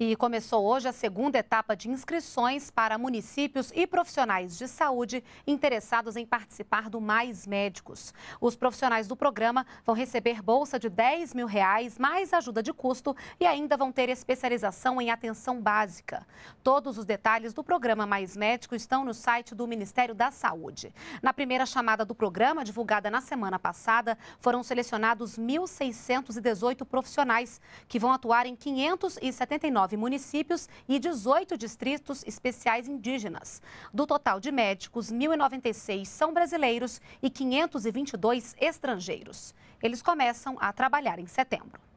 E começou hoje a segunda etapa de inscrições para municípios e profissionais de saúde interessados em participar do Mais Médicos. Os profissionais do programa vão receber bolsa de 10 mil reais, mais ajuda de custo e ainda vão ter especialização em atenção básica. Todos os detalhes do programa Mais Médico estão no site do Ministério da Saúde. Na primeira chamada do programa, divulgada na semana passada, foram selecionados 1.618 profissionais que vão atuar em 579 19 municípios e 18 distritos especiais indígenas. Do total de médicos, 1.096 são brasileiros e 522 estrangeiros. Eles começam a trabalhar em setembro.